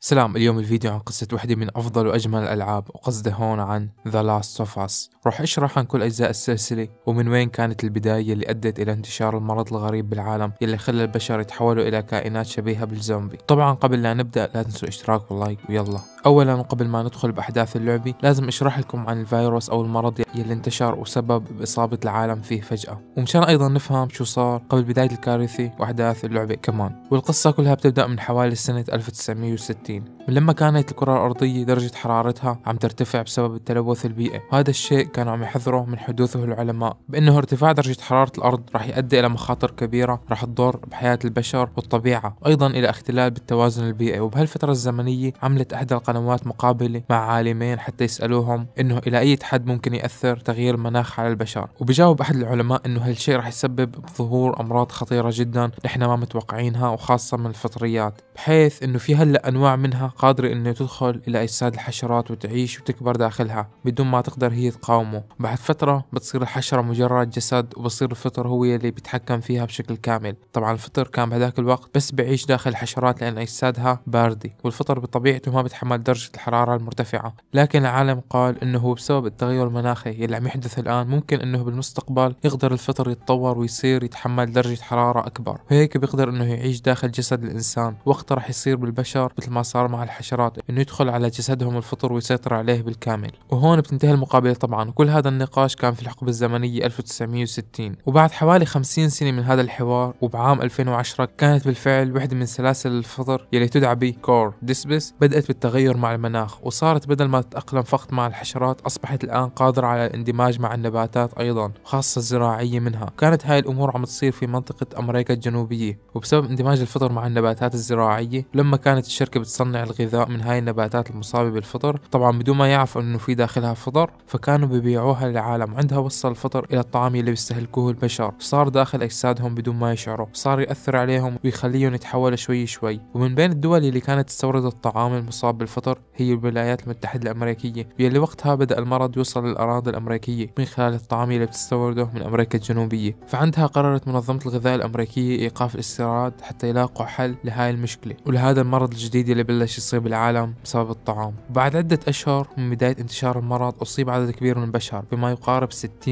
سلام اليوم الفيديو عن قصة واحدة من أفضل وأجمل الألعاب وقصده هون عن The Last of Us رح أشرح عن كل أجزاء السلسلة ومن وين كانت البداية اللي أدت إلى انتشار المرض الغريب بالعالم يلي خلى البشر يتحولوا إلى كائنات شبيهة بالزومبي طبعا قبل لا نبدأ لا تنسوا الاشتراك واللايك ويلا أولا وقبل ما ندخل بأحداث اللعبة لازم أشرح لكم عن الفيروس أو المرض يلي انتشر وسبب بإصابة العالم فيه فجأة ومشان أيضا نفهم شو صار قبل بداية الكارثة وأحداث اللعبة كمان والقصة كلها بتبدأ من حوالي سنة 1960 1960 من لما كانت الكرة الأرضية درجة حرارتها عم ترتفع بسبب التلوث البيئي وهذا الشيء كانوا عم يحذروا من حدوثه العلماء بأنه ارتفاع درجة حرارة الأرض راح يؤدي إلى مخاطر كبيرة راح تضر بحياة البشر والطبيعة أيضا إلى اختلال بالتوازن البيئي وبهالفترة الزمنية عملت إحدى القنوات مقابلة مع عالمين حتى يسألوهم إنه إلى أي حد ممكن يأثر تغيير المناخ على البشر وبجاوب أحد العلماء إنه هالشيء راح يسبب ظهور أمراض خطيرة جدا نحن ما متوقعينها وخاصة من الفطريات بحيث إنه في هلأ أنواع منها قادرة انه تدخل الى اجساد الحشرات وتعيش وتكبر داخلها بدون ما تقدر هي تقاومه بعد فترة بتصير الحشرة مجرد جسد وبصير الفطر هو اللي بيتحكم فيها بشكل كامل طبعا الفطر كان بهذاك الوقت بس بيعيش داخل الحشرات لان اجسادها باردة والفطر بطبيعته ما بتحمل درجة الحرارة المرتفعة لكن العالم قال انه بسبب التغير المناخي اللي عم يحدث الان ممكن انه بالمستقبل يقدر الفطر يتطور ويصير يتحمل درجة حرارة اكبر وهيك بيقدر انه يعيش داخل جسد الانسان وقت راح يصير بالبشر مثل ما صار مع الحشرات انه يدخل على جسدهم الفطر ويسيطر عليه بالكامل وهون بتنتهي المقابله طبعا وكل هذا النقاش كان في الحقبه الزمنيه 1960 وبعد حوالي 50 سنه من هذا الحوار وبعام 2010 كانت بالفعل وحده من سلاسل الفطر يلي تدعى ب كور ديسبس بدات بالتغير مع المناخ وصارت بدل ما تتاقلم فقط مع الحشرات اصبحت الان قادره على الاندماج مع النباتات ايضا خاصه الزراعيه منها كانت هاي الامور عم تصير في منطقه امريكا الجنوبيه وبسبب اندماج الفطر مع النباتات الزراعيه لما كانت الشركه بتص تصنع الغذاء من هاي النباتات المصابة بالفطر طبعا بدون ما يعرفوا انه في داخلها فطر فكانوا بيبيعوها للعالم عندها وصل الفطر الى الطعام اللي بيستهلكوه البشر صار داخل اجسادهم بدون ما يشعروا صار يأثر عليهم ويخليهم يتحولوا شوي شوي ومن بين الدول اللي كانت تستورد الطعام المصاب بالفطر هي الولايات المتحدة الأمريكية يلي وقتها بدأ المرض يوصل للأراضي الأمريكية من خلال الطعام اللي بتستورده من أمريكا الجنوبية فعندها قررت منظمة الغذاء الأمريكية إيقاف الاستيراد حتى يلاقوا حل لهاي المشكلة ولهذا المرض الجديد اللي بلش يصيب العالم بسبب الطعام بعد عدة أشهر من بداية انتشار المرض أصيب عدد كبير من البشر بما يقارب 60%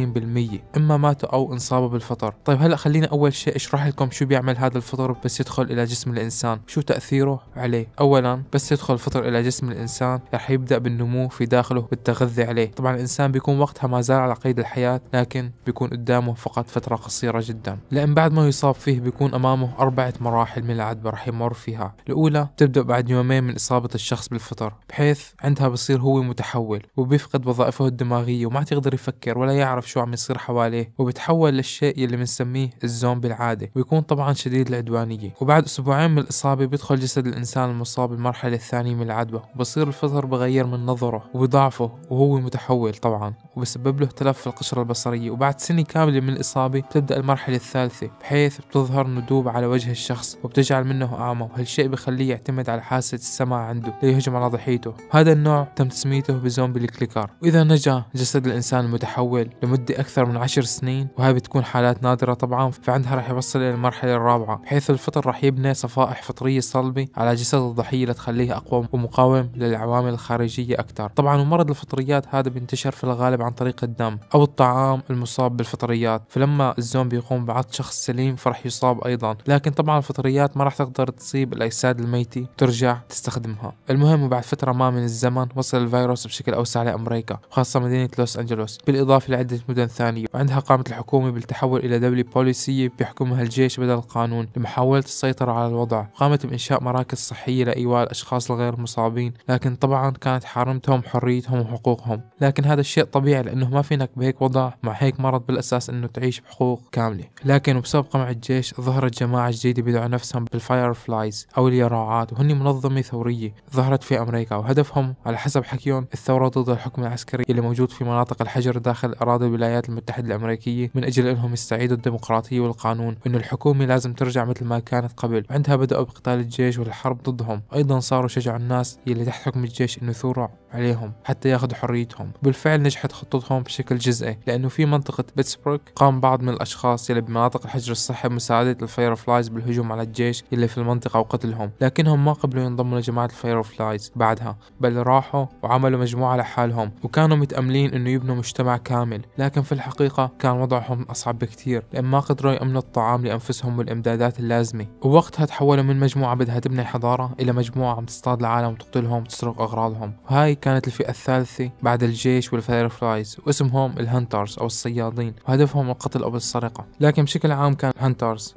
إما ماتوا أو انصابوا بالفطر طيب هلأ خلينا أول شيء أشرح لكم شو بيعمل هذا الفطر بس يدخل إلى جسم الإنسان شو تأثيره عليه أولا بس يدخل الفطر إلى جسم الإنسان رح يبدأ بالنمو في داخله بالتغذي عليه طبعا الإنسان بيكون وقتها ما زال على قيد الحياة لكن بيكون قدامه فقط فترة قصيرة جدا لأن بعد ما يصاب فيه بيكون أمامه أربعة مراحل من العذبة رح يمر فيها الأولى تبدأ بعد يوم يومين من إصابة الشخص بالفطر بحيث عندها بصير هو متحول وبيفقد وظائفه الدماغية وما تقدر يفكر ولا يعرف شو عم يصير حواليه وبتحول للشيء اللي بنسميه الزومبي العادي ويكون طبعا شديد العدوانية وبعد أسبوعين من الإصابة بيدخل جسد الإنسان المصاب بالمرحلة الثانية من العدوى وبصير الفطر بغير من نظره وبضعفه وهو متحول طبعا وبسبب له تلف في القشرة البصرية وبعد سنة كاملة من الإصابة بتبدأ المرحلة الثالثة بحيث بتظهر ندوب على وجه الشخص وبتجعل منه أعمى وهالشيء بخليه يعتمد على حاسة فرصة السماع عنده ليهجم على ضحيته هذا النوع تم تسميته بزومبي الكليكر وإذا نجا جسد الإنسان المتحول لمدة أكثر من عشر سنين وهي بتكون حالات نادرة طبعا فعندها راح يوصل إلى المرحلة الرابعة حيث الفطر راح يبني صفائح فطرية صلبة على جسد الضحية لتخليه أقوى ومقاوم للعوامل الخارجية أكثر طبعا ومرض الفطريات هذا بينتشر في الغالب عن طريق الدم أو الطعام المصاب بالفطريات فلما الزومبي يقوم بعض شخص سليم فرح يصاب أيضا لكن طبعا الفطريات ما راح تقدر تصيب الأجساد الميتة ترجع تستخدمها المهم وبعد فترة ما من الزمن وصل الفيروس بشكل أوسع لأمريكا وخاصة مدينة لوس أنجلوس بالإضافة لعدة مدن ثانية وعندها قامت الحكومة بالتحول إلى دولة بوليسية بيحكمها الجيش بدل القانون لمحاولة السيطرة على الوضع وقامت بإنشاء مراكز صحية لإيواء الأشخاص الغير مصابين لكن طبعا كانت حارمتهم حريتهم وحقوقهم لكن هذا الشيء طبيعي لأنه ما فينك بهيك وضع مع هيك مرض بالأساس أنه تعيش بحقوق كاملة لكن وبسبب قمع الجيش ظهرت جماعة جديدة بدعوا نفسهم بالفاير فلايز أو اليراعات وهن منظمة منظمه ثورية ظهرت في أمريكا وهدفهم على حسب حكيهم الثورة ضد الحكم العسكري اللي موجود في مناطق الحجر داخل أراضي الولايات المتحدة الأمريكية من أجل أنهم يستعيدوا الديمقراطية والقانون وأن الحكومة لازم ترجع مثل ما كانت قبل وعندها بدأوا بقتال الجيش والحرب ضدهم أيضا صاروا شجعوا الناس اللي تحت حكم الجيش أنه يثوروا عليهم حتى ياخذوا حريتهم بالفعل نجحت خطتهم بشكل جزئي لأنه في منطقة بيتسبرغ قام بعض من الأشخاص اللي بمناطق الحجر الصحي بمساعدة الفاير فلايز بالهجوم على الجيش اللي في المنطقة وقتلهم لكنهم ما قبلوا انضموا لجماعة الفاير لايز بعدها بل راحوا وعملوا مجموعة لحالهم وكانوا متأملين انه يبنوا مجتمع كامل لكن في الحقيقة كان وضعهم أصعب بكثير لأن ما قدروا يأمنوا الطعام لأنفسهم والإمدادات اللازمة ووقتها تحولوا من مجموعة بدها تبني حضارة إلى مجموعة عم تصطاد العالم وتقتلهم وتسرق أغراضهم وهاي كانت الفئة الثالثة بعد الجيش والفاير لايز واسمهم الهنترز أو الصيادين وهدفهم القتل أو السرقة لكن بشكل عام كان الهنترز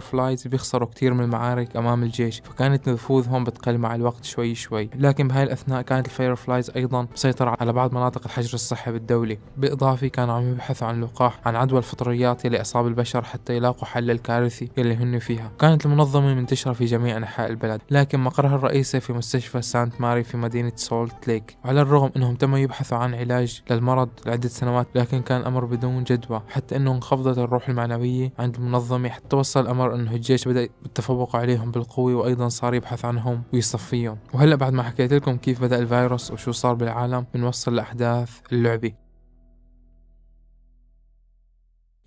فلايز بيخسروا كثير من المعارك أمام الجيش فكانت نفوذهم تقل مع الوقت شوي شوي لكن بهاي الأثناء كانت الفاير فلايز أيضا مسيطرة على بعض مناطق الحجر الصحي بالدولة بالإضافة كانوا عم يبحثوا عن لقاح عن عدوى الفطريات يلي أصاب البشر حتى يلاقوا حل الكارثي يلي هن فيها كانت المنظمة منتشرة في جميع أنحاء البلد لكن مقرها الرئيسي في مستشفى سانت ماري في مدينة سولت ليك وعلى الرغم أنهم تم يبحثوا عن علاج للمرض لعدة سنوات لكن كان الأمر بدون جدوى حتى أنه انخفضت الروح المعنوية عند المنظمة حتى وصل الأمر أنه الجيش بدأ بالتفوق عليهم بالقوة وأيضا صار يبحث عنهم ويصفيهم وهلا بعد ما حكيت لكم كيف بدأ الفيروس وشو صار بالعالم بنوصل لأحداث اللعبة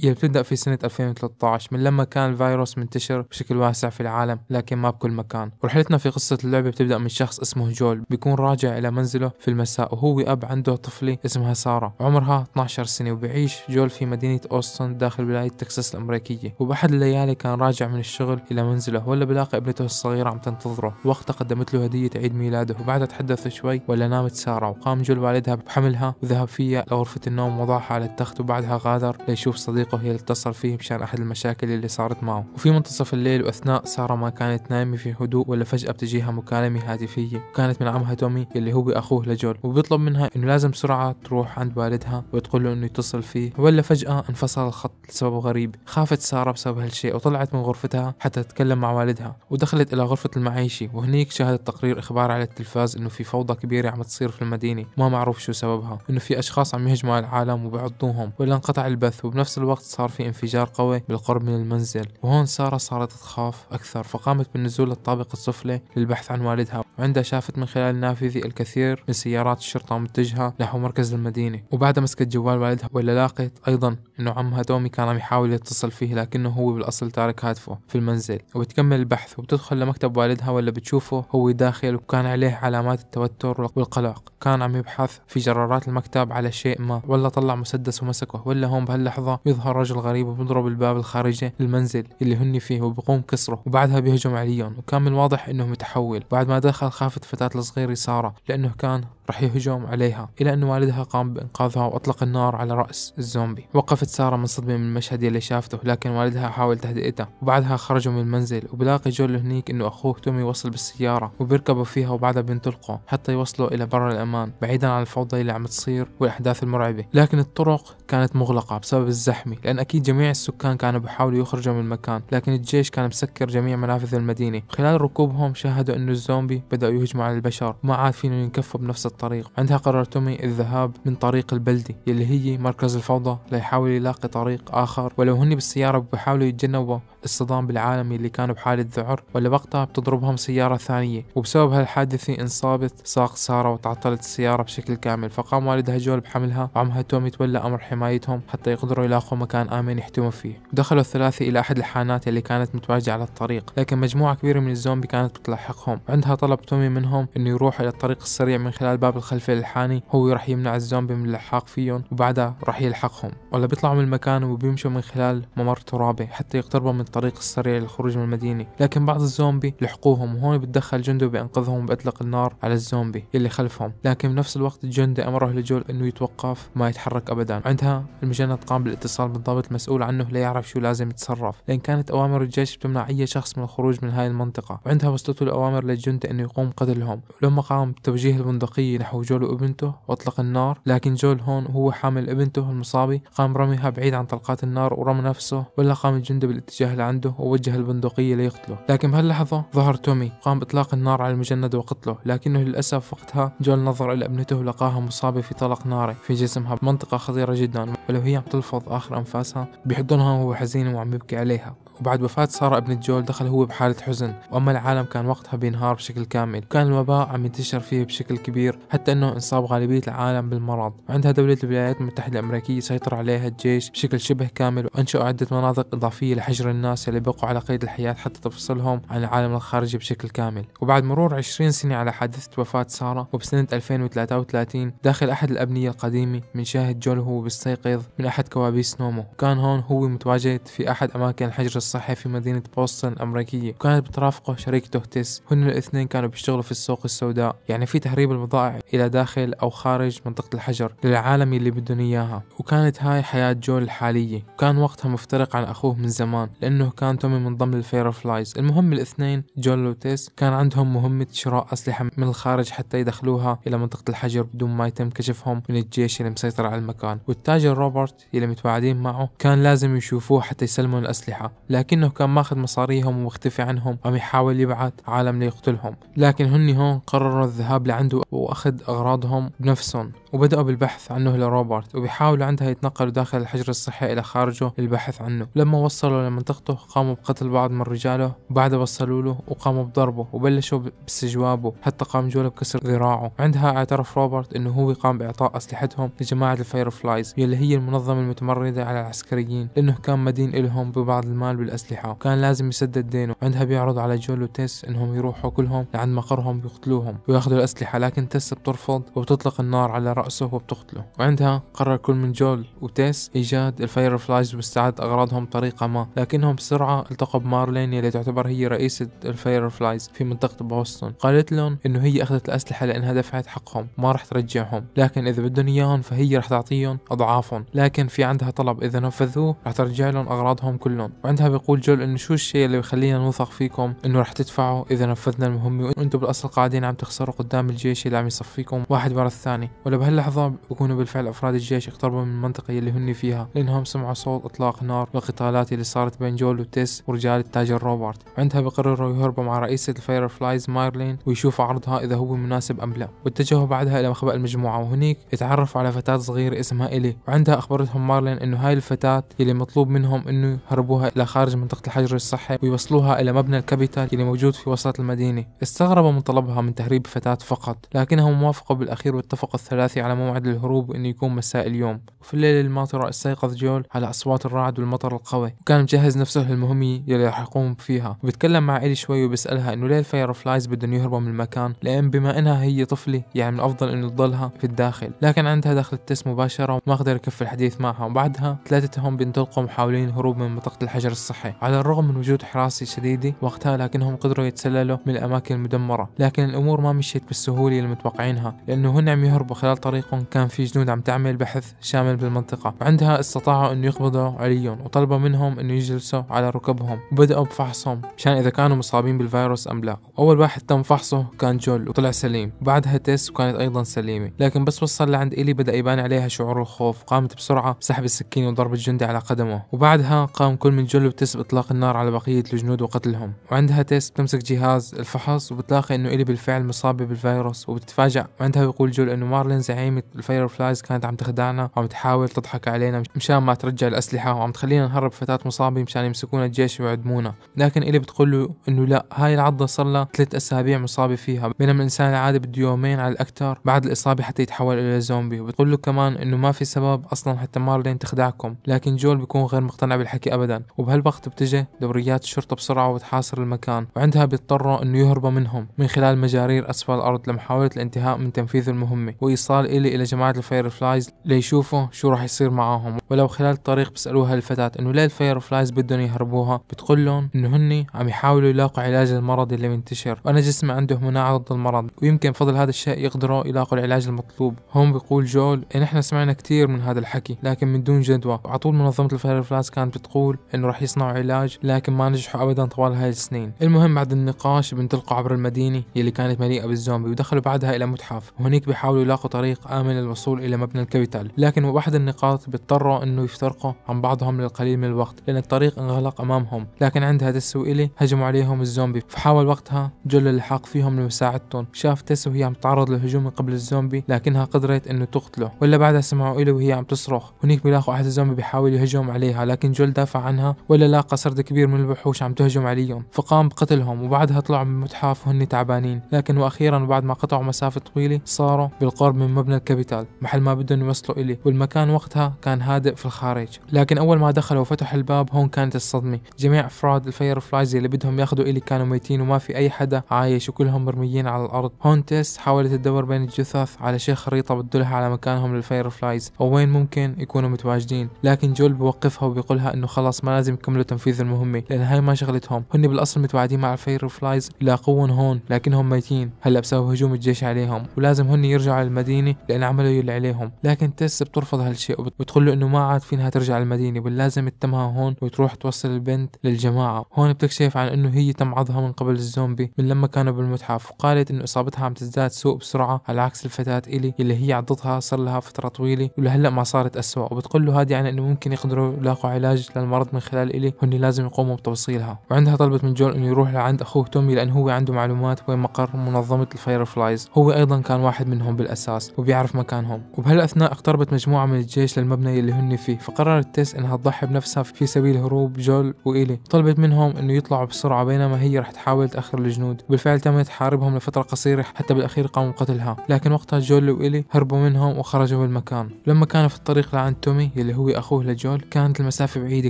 هي بتبدأ في سنة 2013 من لما كان الفيروس منتشر بشكل واسع في العالم لكن ما بكل مكان ورحلتنا في قصة اللعبة بتبدأ من شخص اسمه جول بيكون راجع إلى منزله في المساء وهو أب عنده طفلة اسمها سارة عمرها 12 سنة وبيعيش جول في مدينة أوستن داخل ولاية تكساس الأمريكية وبأحد الليالي كان راجع من الشغل إلى منزله ولا بلاقي ابنته الصغيرة عم تنتظره وقتها قدمت له هدية عيد ميلاده وبعدها تحدث شوي ولا نامت سارة وقام جول والدها بحملها وذهب فيها لغرفة النوم وضعها على التخت وبعدها غادر ليشوف صديق صديقه هي اللي اتصل فيه مشان أحد المشاكل اللي صارت معه وفي منتصف الليل وأثناء سارة ما كانت نايمة في هدوء ولا فجأة بتجيها مكالمة هاتفية وكانت من عمها تومي اللي هو أخوه لجول وبيطلب منها إنه لازم بسرعة تروح عند والدها وتقول له إنه يتصل فيه ولا فجأة انفصل الخط لسبب غريب خافت سارة بسبب هالشيء وطلعت من غرفتها حتى تتكلم مع والدها ودخلت إلى غرفة المعيشه وهنيك شاهدت تقرير إخبار على التلفاز إنه في فوضى كبيرة عم تصير في المدينة ما معروف شو سببها إنه في أشخاص عم يهجموا على العالم وبيعضوهم ولا انقطع البث وبنفس الوقت الوقت صار في انفجار قوي بالقرب من المنزل وهون سارة صارت تخاف أكثر فقامت بالنزول للطابق السفلي للبحث عن والدها وعندها شافت من خلال النافذة الكثير من سيارات الشرطة متجهة نحو مركز المدينة وبعدها مسكت جوال والدها ولا لاقت أيضا أنه عمها تومي كان عم يحاول يتصل فيه لكنه هو بالأصل تارك هاتفه في المنزل وبتكمل البحث وبتدخل لمكتب والدها ولا بتشوفه هو داخل وكان عليه علامات التوتر والقلق كان عم يبحث في جرارات المكتب على شيء ما ولا طلع مسدس ومسكه ولا هون بهاللحظة يظهر يظهر رجل غريب وبيضرب الباب الخارجي للمنزل اللي هن فيه وبقوم كسره وبعدها بيهجم عليهم وكان من الواضح انه متحول بعد ما دخل خافت الفتاة الصغيرة سارة لانه كان رح يهجم عليها إلى أن والدها قام بإنقاذها وأطلق النار على رأس الزومبي وقفت سارة منصدمة من المشهد اللي شافته لكن والدها حاول تهدئتها وبعدها خرجوا من المنزل وبلاقي جول هنيك أنه أخوه تومي وصل بالسيارة وبيركبوا فيها وبعدها بينطلقوا حتى يوصلوا إلى بر الأمان بعيدا عن الفوضى اللي عم تصير والأحداث المرعبة لكن الطرق كانت مغلقة بسبب الزحمة الحكومي لأن أكيد جميع السكان كانوا بحاولوا يخرجوا من المكان لكن الجيش كان مسكر جميع منافذ المدينة خلال ركوبهم شاهدوا أن الزومبي بدأوا يهجموا على البشر ما عاد فيهم ينكفوا بنفس الطريق عندها قرر تومي الذهاب من طريق البلدي يلي هي مركز الفوضى ليحاول يلاقي طريق آخر ولو هني بالسيارة بحاولوا يتجنبوا الصدام بالعالم اللي كانوا بحالة ذعر ولا وقتها بتضربهم سيارة ثانية وبسبب هالحادثة انصابت ساق سارة وتعطلت السيارة بشكل كامل فقام والدها جول بحملها وعمها توم يتولى أمر حمايتهم حتى يقدروا يلاقوا مكان آمن يحتموا فيه دخلوا الثلاثة إلى أحد الحانات اللي كانت متواجدة على الطريق لكن مجموعة كبيرة من الزومبي كانت بتلاحقهم عندها طلب تومي منهم أنه يروح إلى الطريق السريع من خلال باب الخلفي للحاني هو راح يمنع الزومبي من اللحاق فيهم وبعدها راح يلحقهم ولا بيطلعوا من المكان وبيمشوا من خلال ممر ترابي حتى يقتربوا من الطريق السريع للخروج من المدينة لكن بعض الزومبي لحقوهم وهون بتدخل جندو بأنقذهم بأطلق النار على الزومبي اللي خلفهم لكن بنفس الوقت الجندي أمره لجول أنه يتوقف ما يتحرك أبدا عندها المجند قام بالاتصال بالضابط المسؤول عنه ليعرف شو لازم يتصرف لأن كانت أوامر الجيش بتمنع أي شخص من الخروج من هاي المنطقة وعندها وصلته الأوامر للجندي أنه يقوم قتلهم ولما قام بتوجيه البندقية نحو جول وابنته وأطلق النار لكن جول هون هو حامل ابنته المصابي قام رميها بعيد عن طلقات النار ورمى نفسه ولا قام الجندي بالاتجاه عنده ووجه البندقية ليقتله لكن بهاللحظة ظهر تومي قام بإطلاق النار على المجند وقتله لكنه للأسف وقتها جول نظر إلى ابنته لقاها مصابة في طلق ناري في جسمها بمنطقة خطيرة جدا ولو هي عم تلفظ آخر أنفاسها بيحضنها وهو حزين وعم يبكي عليها وبعد وفاة سارة ابنة جول دخل هو بحالة حزن وأما العالم كان وقتها بينهار بشكل كامل وكان الوباء عم ينتشر فيه بشكل كبير حتى أنه انصاب غالبية العالم بالمرض وعندها دولة الولايات المتحدة الأمريكية سيطر عليها الجيش بشكل شبه كامل وأنشأوا عدة مناطق إضافية لحجر الناس اللي بقوا على قيد الحياة حتى تفصلهم عن العالم الخارجي بشكل كامل وبعد مرور 20 سنة على حادثة وفاة سارة وبسنة 2033 داخل أحد الأبنية القديمة بنشاهد جول وهو بيستيقظ من أحد كوابيس نومه وكان هون هو متواجد في أحد أماكن حجر الصحي في مدينة بوسطن الأمريكية وكانت بترافقه شريكته تيس هن الاثنين كانوا بيشتغلوا في السوق السوداء يعني في تهريب البضائع إلى داخل أو خارج منطقة الحجر للعالم اللي بدهم إياها وكانت هاي حياة جول الحالية وكان وقتها مفترق عن أخوه من زمان لأنه كان تومي من ضمن الفير فلايز المهم الاثنين جول وتيس كان عندهم مهمة شراء أسلحة من الخارج حتى يدخلوها إلى منطقة الحجر بدون ما يتم كشفهم من الجيش اللي مسيطر على المكان والتاجر روبرت اللي متواعدين معه كان لازم يشوفوه حتى يسلموا الأسلحة لكنه كان ماخذ مصاريهم ومختفي عنهم عم يحاول يبعث عالم ليقتلهم لكن هني هون قرروا الذهاب لعنده واخذ اغراضهم بنفسهم وبدأوا بالبحث عنه لروبرت وبيحاولوا عندها يتنقلوا داخل الحجر الصحي إلى خارجه للبحث عنه لما وصلوا لمنطقته قاموا بقتل بعض من رجاله وبعدها وصلوا له وقاموا بضربه وبلشوا باستجوابه حتى قام جوله بكسر ذراعه عندها اعترف روبرت انه هو قام باعطاء اسلحتهم لجماعة الفايرفلايز يلي هي المنظمة المتمردة على العسكريين لانه كان مدين لهم ببعض المال بالأسلحة وكان لازم يسدد دينه عندها بيعرض على جول وتيس انهم يروحوا كلهم لعند مقرهم ويقتلوهم وياخذوا الأسلحة لكن تيس بترفض وبتطلق النار على رأسه وبتقتله وعندها قرر كل من جول وتيس إيجاد الفاير فلايز واستعاد أغراضهم بطريقة ما لكنهم بسرعة التقوا بمارلين اللي تعتبر هي رئيسة الفاير فلايز في منطقة بوسطن قالت لهم انه هي اخذت الأسلحة لأنها دفعت حقهم ما راح ترجعهم لكن إذا بدهم إياهم فهي راح تعطيهم أضعافهم لكن في عندها طلب إذا نفذوه راح ترجع لهم أغراضهم كلهم وعندها بيقول جول انه شو الشيء اللي بخلينا نوثق فيكم انه رح تدفعوا اذا نفذنا المهمه وانتم بالاصل قاعدين عم تخسروا قدام الجيش اللي عم يصفيكم واحد ورا الثاني ولا بهاللحظه بكونوا بالفعل افراد الجيش اقتربوا من المنطقه اللي هن فيها لانهم سمعوا صوت اطلاق نار والقتالات اللي صارت بين جول وتيس ورجال التاجر روبرت عندها بقرروا يهربوا مع رئيسه الفاير فلايز مايرلين ويشوفوا عرضها اذا هو مناسب ام لا واتجهوا بعدها الى مخبأ المجموعه وهنيك يتعرفوا على فتاه صغيره اسمها الي وعندها اخبرتهم مارلين انه هاي الفتاه اللي مطلوب منهم انه يهربوها الى خارج خارج منطقة الحجر الصحي ويوصلوها إلى مبنى الكابيتال اللي موجود في وسط المدينة استغرب من طلبها من تهريب فتاة فقط لكنهم وافقوا بالأخير واتفق الثلاثي على موعد الهروب إنه يكون مساء اليوم وفي الليلة الماطرة استيقظ جول على أصوات الرعد والمطر القوي وكان مجهز نفسه للمهمة اللي راح يقوم فيها وبتكلم مع إلي شوي وبسألها إنه ليه الفاير فلايز بدهم يهربوا من المكان لأن بما إنها هي طفلة يعني من الأفضل إنه تضلها في الداخل لكن عندها دخل التس مباشرة وما قدر يكفي الحديث معها وبعدها ثلاثتهم بينطلقوا محاولين الهروب من منطقة الحجر الصحي صحي على الرغم من وجود حراسة شديدة وقتها لكنهم قدروا يتسللوا من الأماكن المدمرة لكن الأمور ما مشيت بالسهولة اللي متوقعينها لأنه هن عم يهربوا خلال طريقهم كان في جنود عم تعمل بحث شامل بالمنطقة وعندها استطاعوا انه يقبضوا عليهم وطلبوا منهم انه يجلسوا على ركبهم وبدأوا بفحصهم مشان إذا كانوا مصابين بالفيروس أم لا أول واحد تم فحصه كان جول وطلع سليم وبعدها تيس وكانت أيضا سليمة لكن بس وصل لعند إيلي بدأ يبان عليها شعور الخوف قامت بسرعة بسحب السكين وضرب الجندي على قدمه وبعدها قام كل من جول وتيس تيس باطلاق النار على بقية الجنود وقتلهم وعندها تيس بتمسك جهاز الفحص وبتلاقي إنه إلي بالفعل مصابة بالفيروس وبتتفاجأ وعندها بيقول جول إنه مارلين زعيمة الفاير فلايز كانت عم تخدعنا وعم تحاول تضحك علينا مشان ما ترجع الأسلحة وعم تخلينا نهرب فتاة مصابة مشان يمسكونا الجيش ويعدمونا لكن إلي بتقول له إنه لا هاي العضة صار لها ثلاث أسابيع مصابة فيها بينما الإنسان العادي بده يومين على الأكثر بعد الإصابة حتى يتحول إلى زومبي وبتقول له كمان إنه ما في سبب أصلا حتى مارلين تخدعكم لكن جول بيكون غير مقتنع بالحكي أبدا وبهال الوقت بتجي دوريات الشرطة بسرعة وبتحاصر المكان وعندها بيضطروا انه يهربوا منهم من خلال مجارير اسفل الارض لمحاولة الانتهاء من تنفيذ المهمة وايصال الي الى جماعة الفاير فلايز ليشوفوا شو راح يصير معاهم ولو خلال الطريق بيسألوها الفتاة انه ليه الفاير فلايز بدهم يهربوها بتقول لهم انه هن عم يحاولوا يلاقوا علاج المرض اللي منتشر وانا جسمي عنده مناعة ضد المرض ويمكن بفضل هذا الشيء يقدروا يلاقوا العلاج المطلوب هون بيقول جول نحن سمعنا كثير من هذا الحكي لكن من دون جدوى وعلى طول منظمة الفاير فلايز كانت بتقول انه راح صنعوا علاج لكن ما نجحوا ابدا طوال هاي السنين المهم بعد النقاش بنطلقوا عبر المدينه يلي كانت مليئه بالزومبي ودخلوا بعدها الى متحف وهنيك بيحاولوا يلاقوا طريق امن للوصول الى مبنى الكابيتال لكن واحد النقاط بيضطروا انه يفترقوا عن بعضهم للقليل من الوقت لان الطريق انغلق امامهم لكن عند هذا الي هجموا عليهم الزومبي فحاول وقتها جل اللحاق فيهم لمساعدتهم شاف تس وهي عم تتعرض للهجوم من قبل الزومبي لكنها قدرت انه تقتله ولا بعدها سمعوا الي وهي عم تصرخ هنيك بيلاقوا احد الزومبي بيحاول يهجم عليها لكن جل دافع عنها ولا إلا لاقى سرد كبير من الوحوش عم تهجم عليهم فقام بقتلهم وبعدها طلعوا من المتحف وهن تعبانين لكن وأخيرا بعد ما قطعوا مسافة طويلة صاروا بالقرب من مبنى الكابيتال محل ما بدهم يوصلوا إليه والمكان وقتها كان هادئ في الخارج لكن أول ما دخلوا وفتح الباب هون كانت الصدمة جميع أفراد الفاير فلايز اللي بدهم ياخذوا إلي كانوا ميتين وما في أي حدا عايش وكلهم مرميين على الأرض هون تيس حاولت تدور بين الجثث على شي خريطة بتدلها على مكانهم للفاير فلايز أو وين ممكن يكونوا متواجدين لكن جول بوقفها وبيقولها إنه خلاص ما لازم يكمل عملوا تنفيذ المهمة لأن هاي ما شغلتهم هن بالأصل متواعدين مع الفاير فلايز يلاقوهم هون لكنهم ميتين هلا بسبب هجوم الجيش عليهم ولازم هن يرجعوا على المدينة لأن عملوا يلي عليهم لكن تيس بترفض هالشيء وبتقول له إنه ما عاد فينها ترجع المدينة بل لازم تتمها هون وتروح توصل البنت للجماعة هون بتكشف عن إنه هي تم عضها من قبل الزومبي من لما كانوا بالمتحف وقالت إنه إصابتها عم تزداد سوء بسرعة على عكس الفتاة إلي اللي هي عضتها صار لها فترة طويلة ولهلا ما صارت أسوأ وبتقول له هذا يعني إنه ممكن يقدروا يلاقوا علاج للمرض من خلال إلي اللي هن لازم يقوموا بتوصيلها وعندها طلبت من جول انه يروح لعند اخوه تومي لان هو عنده معلومات وين مقر منظمه الفاير فلايز هو ايضا كان واحد منهم بالاساس وبيعرف مكانهم وبهالاثناء اقتربت مجموعه من الجيش للمبنى اللي هن فيه فقررت تيس انها تضحي بنفسها في سبيل هروب جول وايلي طلبت منهم انه يطلعوا بسرعه بينما هي رح تحاول تاخر الجنود وبالفعل تمت حاربهم لفتره قصيره حتى بالاخير قاموا بقتلها لكن وقتها جول وايلي هربوا منهم وخرجوا من المكان لما كانوا في الطريق لعند تومي اللي هو اخوه لجول كانت المسافه بعيده